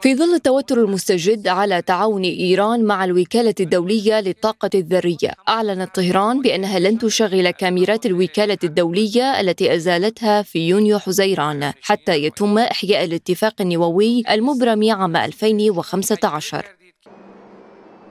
في ظل التوتر المستجد على تعاون إيران مع الوكالة الدولية للطاقة الذرية أعلنت طهران بأنها لن تشغل كاميرات الوكالة الدولية التي أزالتها في يونيو حزيران حتى يتم إحياء الاتفاق النووي المبرم عام 2015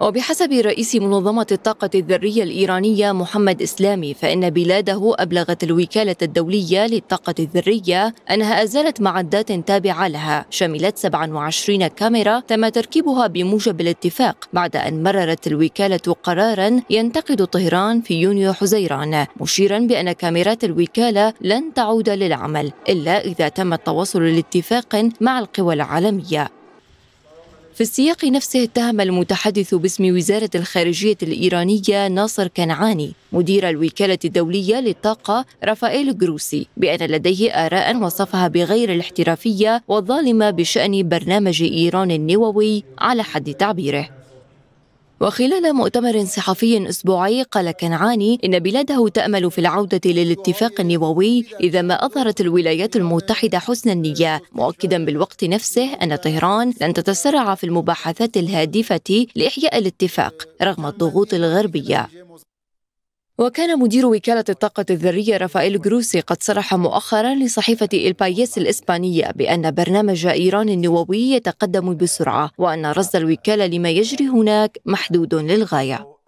وبحسب رئيس منظمة الطاقة الذرية الإيرانية محمد إسلامي فإن بلاده أبلغت الوكالة الدولية للطاقة الذرية أنها أزالت معدات تابعة لها شملت 27 كاميرا تم تركيبها بموجب الاتفاق بعد أن مررت الوكالة قرارا ينتقد طهران في يونيو حزيران مشيرا بأن كاميرات الوكالة لن تعود للعمل إلا إذا تم التوصل لاتفاق مع القوى العالمية في السياق نفسه اتهم المتحدث باسم وزارة الخارجية الإيرانية ناصر كنعاني مدير الوكالة الدولية للطاقة رافائيل جروسي بأن لديه آراء وصفها بغير الاحترافية والظالمة بشأن برنامج إيران النووي على حد تعبيره وخلال مؤتمر صحفي أسبوعي قال كنعاني إن بلاده تأمل في العودة للاتفاق النووي إذا ما أظهرت الولايات المتحدة حسن النية مؤكدا بالوقت نفسه أن طهران لن تتسرع في المباحثات الهادفة لإحياء الاتفاق رغم الضغوط الغربية وكان مدير وكالة الطاقة الذرية رافائيل جروسي قد صرح مؤخرا لصحيفة البايس الإسبانية بأن برنامج إيران النووي يتقدم بسرعة وأن رصد الوكالة لما يجري هناك محدود للغاية